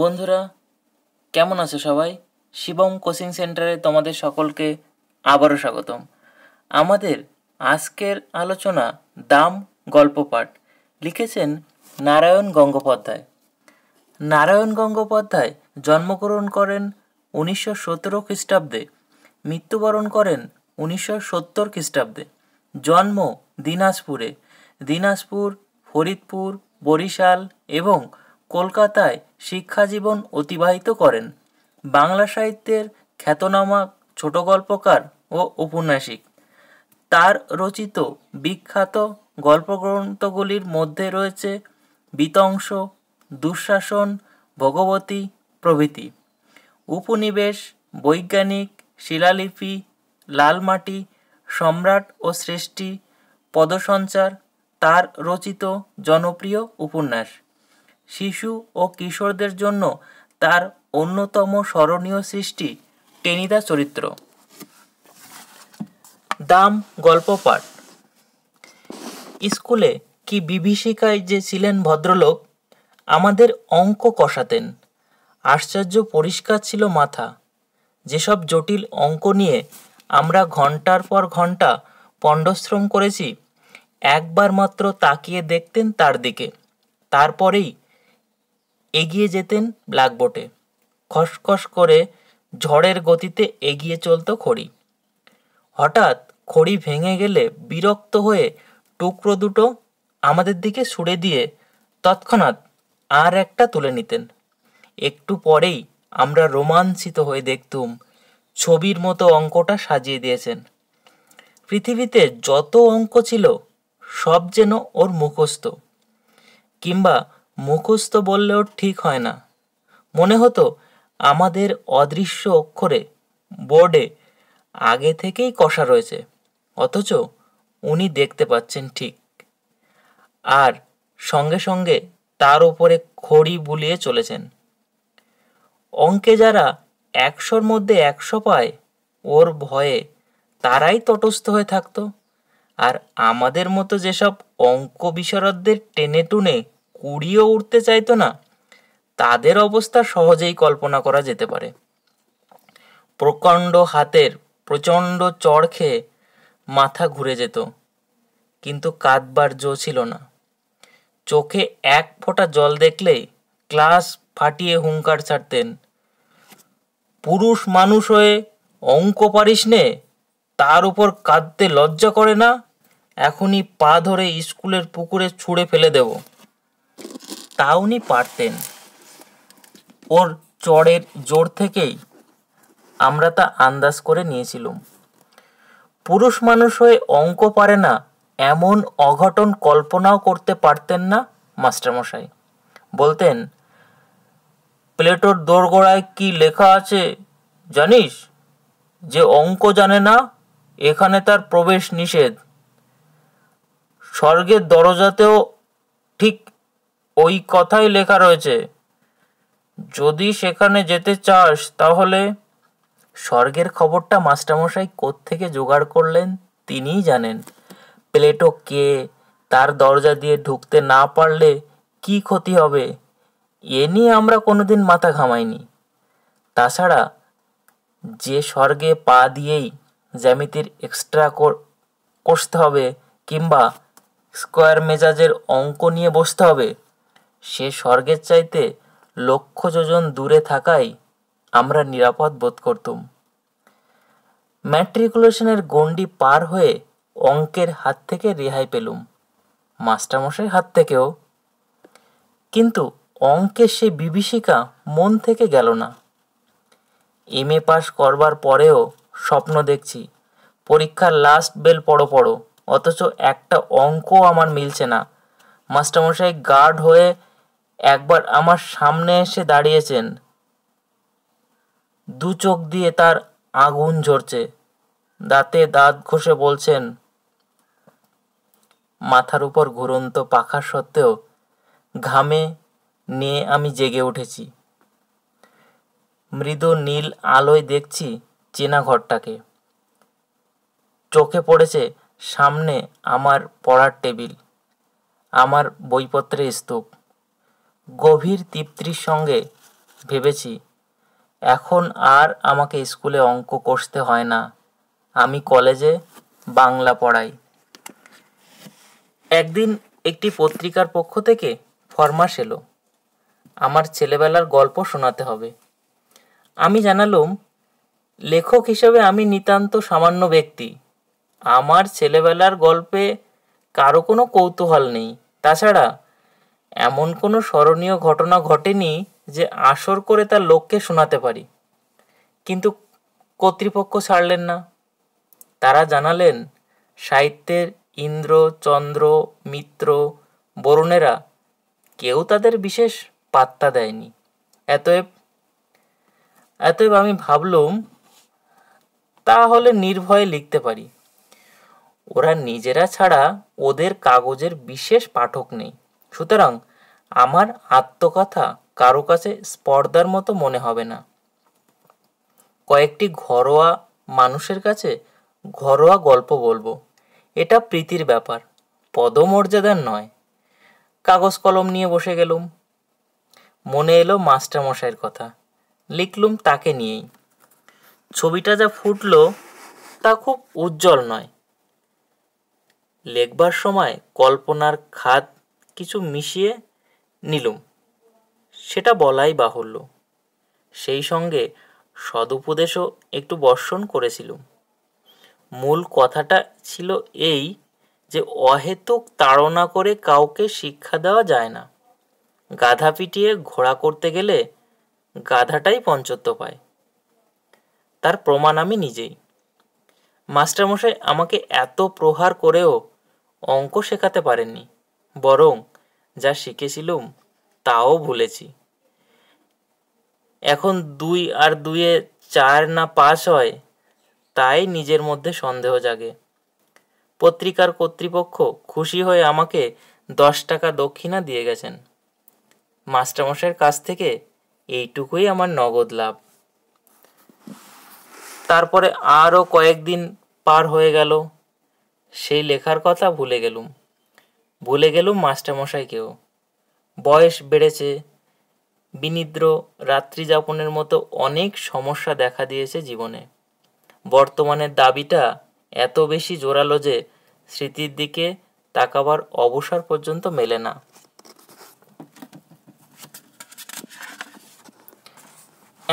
বন্ধুরা কেমন আছো সবাই শিবম কোচিং সেন্টারে তোমাদের সকলকে আবারও স্বাগতম আমাদের আজকের আলোচনা দাম গল্প পাঠ লিখেছেন নারায়ণ গঙ্গোপাধ্যায় নারায়ণ গঙ্গোপাধ্যায় জন্মগ্রহণ করেন উনিশশো সতেরো খ্রিস্টাব্দে মৃত্যুবরণ করেন উনিশশো সত্তর খ্রিস্টাব্দে জন্ম দিনাজপুরে দিনাজপুর ফরিদপুর বরিশাল এবং কলকাতায় শিক্ষাজীবন অতিবাহিত করেন বাংলা সাহিত্যের খ্যাতনামা ছোট গল্পকার ও ঔপন্যাসিক তার রচিত বিখ্যাত গল্পগ্রন্থগুলির মধ্যে রয়েছে বিতংস দুঃশাসন ভগবতী প্রভৃতি উপনিবেশ বৈজ্ঞানিক শিলালিপি লালমাটি সম্রাট ও সৃষ্টি পদসঞ্চার তার রচিত জনপ্রিয় উপন্যাস শিশু ও কিশোরদের জন্য তার অন্যতম স্মরণীয় সৃষ্টি টেনিদা চরিত্র দাম গল্প পাঠ স্কুলে কি বিভীষিকায় যে ছিলেন ভদ্রলোক আমাদের অঙ্ক কষাতেন আশ্চর্য পরিষ্কার ছিল মাথা যেসব জটিল অঙ্ক নিয়ে আমরা ঘন্টার পর ঘন্টা পণ্ডশ্রম করেছি একবার মাত্র তাকিয়ে দেখতেন তার দিকে তারপরেই এগিয়ে যেতেন ব্ল্যাকবোর্ডে খসখস করে ঝড়ের গতিতে এগিয়ে চলত খড়ি হঠাৎ খড়ি ভেঙে গেলে বিরক্ত হয়ে টুকরো দুটো আমাদের দিকে ছুড়ে দিয়ে তৎক্ষণাৎ আর একটা তুলে নিতেন একটু পরেই আমরা রোমাঞ্চিত হয়ে দেখতুম ছবির মতো অঙ্কটা সাজিয়ে দিয়েছেন পৃথিবীতে যত অঙ্ক ছিল সব যেন ওর মুখস্থ কিংবা মুখস্থ বললেও ঠিক হয় না মনে হতো আমাদের অদৃশ্য অক্ষরে বোর্ডে আগে থেকেই কষা রয়েছে অথচ উনি দেখতে পাচ্ছেন ঠিক আর সঙ্গে সঙ্গে তার উপরে খড়ি বুলিয়ে চলেছেন অঙ্কে যারা একশোর মধ্যে একশো পায় ওর ভয়ে তারাই তটস্থ হয়ে থাকত আর আমাদের মতো যেসব অঙ্ক বিশারদদের টেনে টুনে কুড়িয়েও উঠতে চাইতো না তাদের অবস্থা সহজেই কল্পনা করা যেতে পারে প্রকাণ্ড হাতের প্রচণ্ড চড় খেয়ে মাথা ঘুরে যেত কিন্তু কাঁদবার জো ছিল না চোখে এক ফোঁটা জল দেখলেই ক্লাস ফাটিয়ে হুঙ্কার ছাড়তেন পুরুষ মানুষ হয়ে অঙ্ক পারিস নে তার উপর কাঁদতে লজ্জা করে না এখনই পা ধরে স্কুলের পুকুরে ছুঁড়ে ফেলে দেবো তা উনি পারতেন ওর চড়ের জোর থেকেই আমরা তা আন্দাজ করে নিয়েছিলাম পুরুষ মানুষ হয়ে অঙ্ক পারে না এমন অঘটন কল্পনাও করতে পারতেন না মাস্টারমশাই বলতেন প্লেটোর দোরগোড়ায় কি লেখা আছে জানিস যে অঙ্ক জানে না এখানে তার প্রবেশ নিষেধ স্বর্গের দরজাতেও ওই কথাই লেখা রয়েছে যদি সেখানে যেতে চাস তাহলে স্বর্গের খবরটা মাস্টারমশাই কোত্থেকে জোগাড় করলেন তিনিই জানেন প্লেটো কে তার দরজা দিয়ে ঢুকতে না পারলে কি ক্ষতি হবে এ নিয়ে আমরা কোনোদিন মাথা ঘামাইনি তাছাড়া যে স্বর্গে পা দিয়েই জ্যামিতির এক্সট্রা কষতে হবে কিংবা স্কোয়ার মেজাজের অঙ্ক নিয়ে বসতে হবে সে স্বর্গের চাইতে লক্ষ যোজন দূরে থাকায় আমরা নিরাপদ বোধ করতুম ম্যাট্রিকুলেশনের গণ্ডি পার হয়ে অঙ্কের হাত থেকে রেহাই পেলুম মাস্টারমশাইয়ের হাত থেকেও কিন্তু অঙ্কের সে বিভীষিকা মন থেকে গেল না এম এ পাশ করবার পরেও স্বপ্ন দেখছি পরীক্ষার লাস্ট বেল পড়ো পড়ো অথচ একটা অঙ্ক আমার মিলছে না মাস্টারমশাই গার্ড হয়ে একবার আমার সামনে এসে দাঁড়িয়েছেন দু চোখ দিয়ে তার আগুন ঝরছে দাঁতে দাঁত ঘষে বলছেন মাথার উপর ঘুরন্ত পাখা সত্ত্বেও ঘামে নিয়ে আমি জেগে উঠেছি মৃদু নীল আলোয় দেখছি চেনা ঘরটাকে চোখে পড়েছে সামনে আমার পড়ার টেবিল আমার বইপত্রের স্তূপ গভীর তৃপ্তির সঙ্গে ভেবেছি এখন আর আমাকে স্কুলে অঙ্ক কষতে হয় না আমি কলেজে বাংলা পড়াই একদিন একটি পত্রিকার পক্ষ থেকে ফরমাস এলো আমার ছেলেবেলার গল্প শোনাতে হবে আমি জানালুম লেখক হিসেবে আমি নিতান্ত সামান্য ব্যক্তি আমার ছেলেবেলার গল্পে কারো কোনো কৌতূহল নেই তাছাড়া এমন কোনো স্মরণীয় ঘটনা ঘটেনি যে আসর করে তার লোককে শোনাতে পারি কিন্তু কর্তৃপক্ষ ছাড়লেন না তারা জানালেন সাহিত্যের ইন্দ্র চন্দ্র মিত্র বরুণেরা কেউ তাদের বিশেষ পাত্তা দেয়নি এতএব এতএব আমি ভাবলুম তাহলে নির্ভয়ে লিখতে পারি ওরা নিজেরা ছাড়া ওদের কাগজের বিশেষ পাঠক নেই সুতরাং আমার আত্মকথা কারো কাছে স্পর্ধার মতো মনে হবে না কয়েকটি ঘরোয়া মানুষের কাছে ঘরোয়া গল্প বলবো এটা প্রীতির ব্যাপার পদমর্যাদার নয় কাগজ কলম নিয়ে বসে গেলুম মনে এলো মাস্টারমশাইয়ের কথা লিখলুম তাকে নিয়েই ছবিটা যা ফুটল তা খুব উজ্জ্বল নয় লেখবার সময় কল্পনার খাত কিছু মিশিয়ে নিলুম সেটা বলাই বাহুল্য সেই সঙ্গে সদুপদেশও একটু বর্ষণ করেছিলুম মূল কথাটা ছিল এই যে অহেতুক তাড়না করে কাউকে শিক্ষা দেওয়া যায় না গাধা পিটিয়ে ঘোড়া করতে গেলে গাধাটাই পঞ্চত্ব পায় তার প্রমাণ আমি নিজেই মাস্টারমশাই আমাকে এত প্রহার করেও অঙ্ক শেখাতে পারেননি বরং যা শিখেছিলুম তাও ভুলেছি এখন দুই আর দুয়ে চার না পাঁচ হয় তাই নিজের মধ্যে সন্দেহ জাগে পত্রিকার কর্তৃপক্ষ খুশি হয়ে আমাকে দশ টাকা দক্ষিণা দিয়ে গেছেন মাস্টারমশাইয়ের কাছ থেকে এইটুকুই আমার নগদ লাভ তারপরে আরও কয়েকদিন পার হয়ে গেল সেই লেখার কথা ভুলে গেলুম ভুলে গেল মাস্টারমশাইকেও বয়স বেড়েছে বিনিদ্র রাত্রি যাপনের মতো অনেক সমস্যা দেখা দিয়েছে জীবনে বর্তমানের দাবিটা এত বেশি জোরালো যে স্মৃতির দিকে তাকাবার অবসর পর্যন্ত মেলে না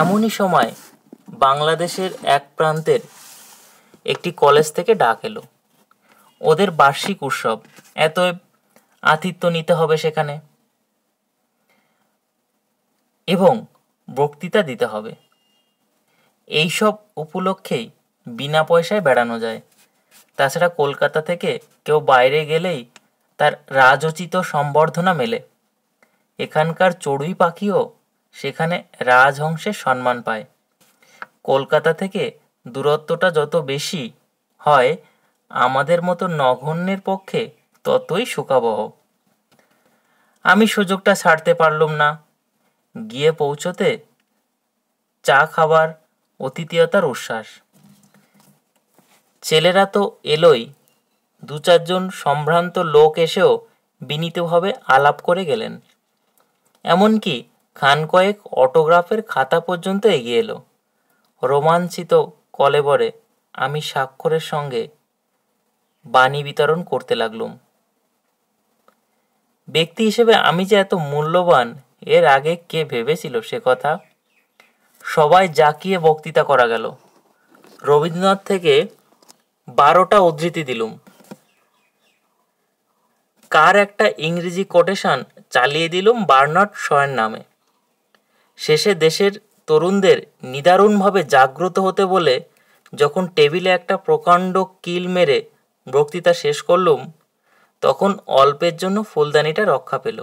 এমনই সময় বাংলাদেশের এক প্রান্তের একটি কলেজ থেকে ডাক এলো ওদের বার্ষিক উৎসব এত আতিথ্য নিতে হবে সেখানে এবং বক্তৃতা দিতে হবে এইসব উপলক্ষেই বিনা পয়সায় বেড়ানো যায় তাছাড়া কলকাতা থেকে কেউ বাইরে গেলেই তার রাজোচিত সম্বর্ধনা মেলে এখানকার চড়ুই পাখিও সেখানে রাজহংসের সম্মান পায় কলকাতা থেকে দূরত্বটা যত বেশি হয় আমাদের মতো নগণ্যের পক্ষে ততই শোকাবহ আমি সুযোগটা ছাড়তে পারলুম না গিয়ে পৌঁছতে চা খাবার অতিথিয়তার উচ্ছ্বাস ছেলেরা তো এলোই দু চারজন সম্ভ্রান্ত লোক এসেও বিনীতভাবে আলাপ করে গেলেন এমনকি খান কয়েক অটোগ্রাফের খাতা পর্যন্ত এগিয়ে এলো রোমাঞ্চিত কলেবরে আমি স্বাক্ষরের সঙ্গে বাণী বিতরণ করতে লাগলুম ব্যক্তি হিসেবে আমি যে এত মূল্যবান এর আগে কে ভেবেছিল সে কথা সবাই জাকিয়ে বক্তৃতা করা গেল রবীন্দ্রনাথ থেকে বারোটা উদ্ধৃতি দিলুম কার একটা ইংরেজি কোটেশন চালিয়ে দিলুম বার্নার্ড শয়ের নামে শেষে দেশের তরুণদের নিদারুণভাবে জাগ্রত হতে বলে যখন টেবিলে একটা প্রকাণ্ড কিল মেরে বক্তৃতা শেষ করলুম তখন অল্পের জন্য ফুলদানিটা রক্ষা পেল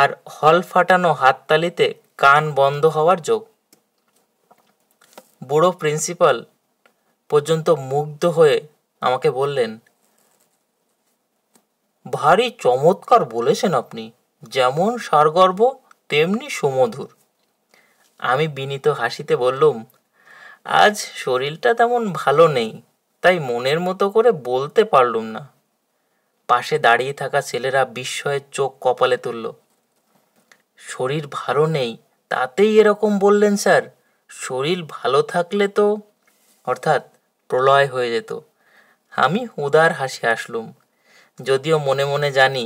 আর হল ফাটানো হাততালিতে কান বন্ধ হওয়ার যোগ বুড়ো প্রিন্সিপাল পর্যন্ত মুগ্ধ হয়ে আমাকে বললেন ভারী চমৎকার বলেছেন আপনি যেমন সারগর্ব তেমনি সুমধুর আমি বিনীত হাসিতে বললুম আজ শরীরটা তেমন ভালো নেই তাই মনের মতো করে বলতে পারলুম না পাশে দাঁড়িয়ে থাকা ছেলেরা বিস্ময়ের চোখ কপালে তুলল শরীর ভালো নেই তাতেই এরকম বললেন স্যার শরীর ভালো থাকলে তো অর্থাৎ প্রলয় হয়ে যেত আমি উদার হাসি আসলুম যদিও মনে মনে জানি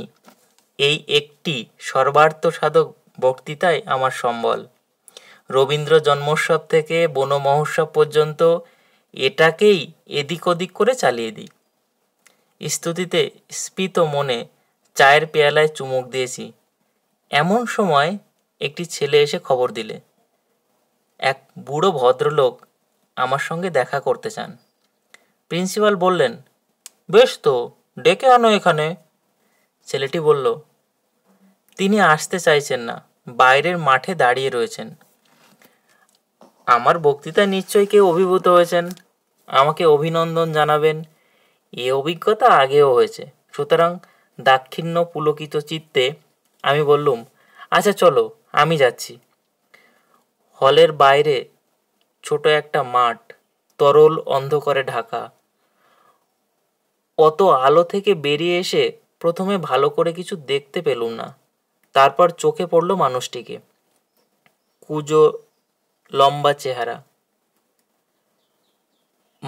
এই একটি সর্বার্থ সাধক বক্তৃতায় আমার সম্বল রবীন্দ্র জন্মোৎসব থেকে বনমহোৎসব পর্যন্ত এটাকেই এদিক ওদিক করে চালিয়ে দিই স্তুতিতে স্ফীত মনে চায়ের পেয়ালায় চুমুক দিয়েছি এমন সময় একটি ছেলে এসে খবর দিলে এক বুড়ো ভদ্রলোক আমার সঙ্গে দেখা করতে চান প্রিন্সিপাল বললেন বেশ তো ডেকে আনো এখানে ছেলেটি বলল তিনি আসতে চাইছেন না বাইরের মাঠে দাঁড়িয়ে রয়েছেন আমার বক্তৃতায় নিশ্চয়ই কেউ অভিভূত হয়েছেন আমাকে অভিনন্দন জানাবেন এ অভিজ্ঞতা আগেও হয়েছে সুতরাং দাক্ষিণ্য পুলকিত চিত্তে আমি বললুম আচ্ছা চলো আমি যাচ্ছি হলের বাইরে ছোট একটা মাঠ তরল অন্ধকারে ঢাকা অত আলো থেকে বেরিয়ে এসে প্রথমে ভালো করে কিছু দেখতে পেলুম না তারপর চোখে পড়ল মানুষটিকে কুজো লম্বা চেহারা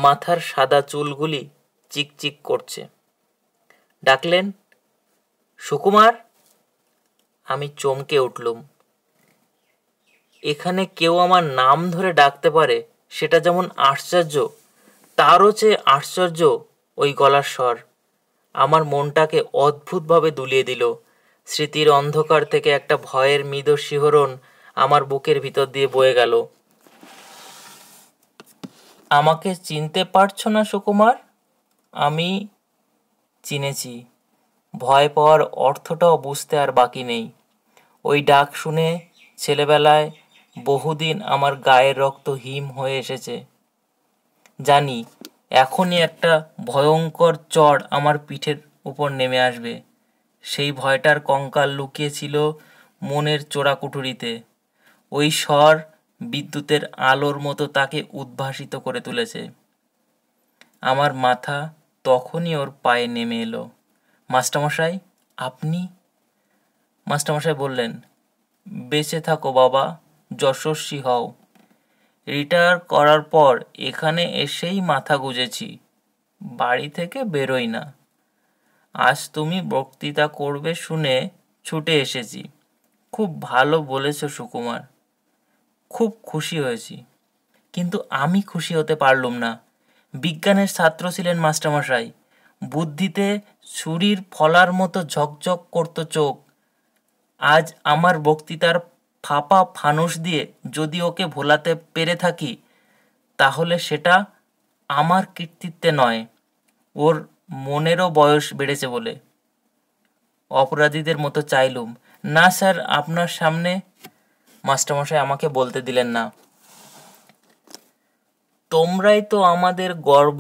মাথার সাদা চুলগুলি চিকচিক করছে ডাকলেন সুকুমার আমি চমকে উঠলুম এখানে কেউ আমার নাম ধরে ডাকতে পারে সেটা যেমন আশ্চর্য তারও চেয়ে আশ্চর্য ওই গলার স্বর আমার মনটাকে অদ্ভুতভাবে দুলিয়ে দিল স্মৃতির অন্ধকার থেকে একটা ভয়ের মৃদ শিহরণ আমার বুকের ভিতর দিয়ে বয়ে গেল আমাকে চিনতে পারছো না সুকুমার আমি চিনেছি ভয় পাওয়ার অর্থটাও বুঝতে আর বাকি নেই ওই ডাক শুনে ছেলেবেলায় বহুদিন আমার গায়ের রক্ত হিম হয়ে এসেছে জানি এখনই একটা ভয়ঙ্কর চড় আমার পিঠের উপর নেমে আসবে সেই ভয়টার কঙ্কাল লুকিয়েছিল মনের কুটুরিতে ওই স্বর বিদ্যুতের আলোর মতো তাকে উদ্ভাসিত করে তুলেছে আমার মাথা তখনই ওর পায়ে নেমে এলো মাস্টারমশাই আপনি মাস্টারমশাই বললেন বেঁচে থাকো বাবা যশস্বী হও রিটায়ার করার পর এখানে এসেই মাথা গুজেছি বাড়ি থেকে বেরোই না আজ তুমি বক্তৃতা করবে শুনে ছুটে এসেছি খুব ভালো বলেছ সুকুমার খুব খুশি হয়েছি কিন্তু আমি খুশি হতে পারলুম না বিজ্ঞানের ছাত্র ছিলেন মাস্টারমশাই বুদ্ধিতে ছুরির ফলার মতো ঝকঝক করতো চোখ আজ আমার বক্তৃতার ফাঁপা ফানুস দিয়ে যদি ওকে ভোলাতে পেরে থাকি তাহলে সেটা আমার কৃতিত্বে নয় ওর মনেরও বয়স বেড়েছে বলে অপরাধীদের মতো চাইলুম না স্যার আপনার সামনে মাস্টারমশাই আমাকে বলতে দিলেন না তোমরাই তো আমাদের গর্ব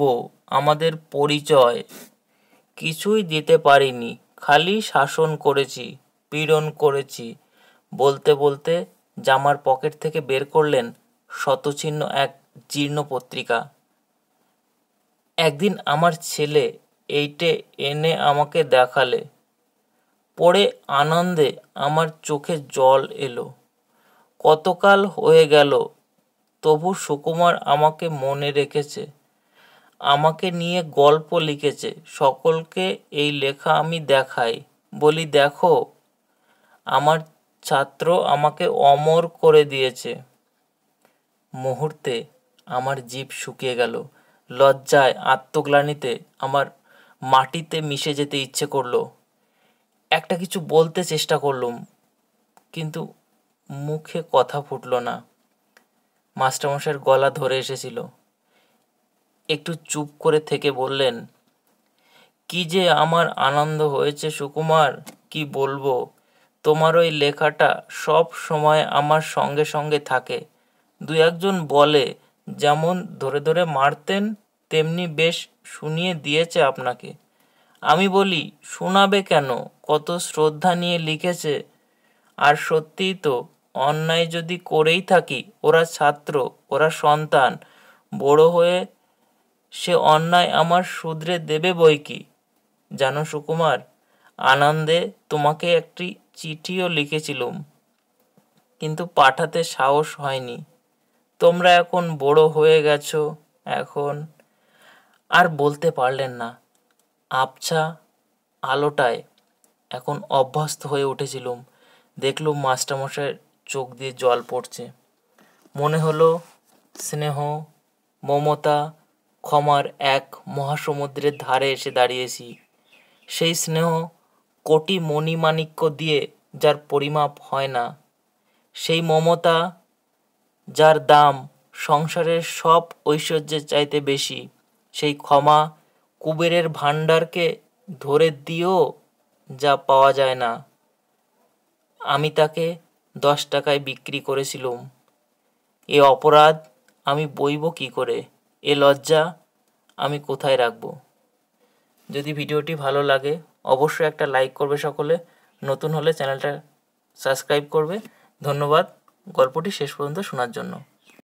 আমাদের পরিচয় কিছুই দিতে পারিনি খালি শাসন করেছি পীড়ন করেছি বলতে বলতে জামার পকেট থেকে বের করলেন শতচিহ্ন এক জীর্ণ পত্রিকা একদিন আমার ছেলে এইটে এনে আমাকে দেখালে পড়ে আনন্দে আমার চোখে জল এলো কতকাল হয়ে গেল তবু সুকুমার আমাকে মনে রেখেছে আমাকে নিয়ে গল্প লিখেছে সকলকে এই লেখা আমি দেখাই বলি দেখো আমার ছাত্র আমাকে অমর করে দিয়েছে মুহূর্তে আমার জীব শুকিয়ে গেল লজ্জায় আত্মগ্লানিতে আমার মাটিতে মিশে যেতে ইচ্ছে করলো একটা কিছু বলতে চেষ্টা করলুম কিন্তু মুখে কথা ফুটল না মাস্টারমশাইয়ের গলা ধরে এসেছিল একটু চুপ করে থেকে বললেন কি যে আমার আনন্দ হয়েছে সুকুমার কি বলবো তোমার ওই লেখাটা সব সময় আমার সঙ্গে সঙ্গে থাকে দু একজন বলে যেমন ধরে ধরে মারতেন তেমনি বেশ শুনিয়ে দিয়েছে আপনাকে আমি বলি শোনাবে কেন কত শ্রদ্ধা নিয়ে লিখেছে আর সত্যিই তো অন্যায় যদি করেই থাকি ওরা ছাত্র ওরা সন্তান বড় হয়ে সে অন্যায় আমার শুধরে দেবে বই কি জানো সুকুমার আনন্দে তোমাকে একটি চিঠিও লিখেছিলুম কিন্তু পাঠাতে সাহস হয়নি তোমরা এখন বড় হয়ে গেছো এখন আর বলতে পারলেন না আবছা আলোটায় এখন অভ্যস্ত হয়ে উঠেছিলুম দেখলুম মাস্টারমশাই চোখ দিয়ে জল পড়ছে মনে হলো স্নেহ মমতা ক্ষমার এক মহাসমুদ্রের ধারে এসে দাঁড়িয়েছি সেই স্নেহ কোটি মণিমাণিক্য দিয়ে যার পরিমাপ হয় না সেই মমতা যার দাম সংসারের সব ঐশ্বর্যের চাইতে বেশি সেই ক্ষমা কুবেরের ভাণ্ডারকে ধরে দিয়েও যা পাওয়া যায় না আমি তাকে দশ টাকায় বিক্রি করেছিলুম এ অপরাধ আমি বইব কি করে এ লজ্জা আমি কোথায় রাখব যদি ভিডিওটি ভালো লাগে অবশ্যই একটা লাইক করবে সকলে নতুন হলে চ্যানেলটা সাবস্ক্রাইব করবে ধন্যবাদ গল্পটি শেষ পর্যন্ত শোনার জন্য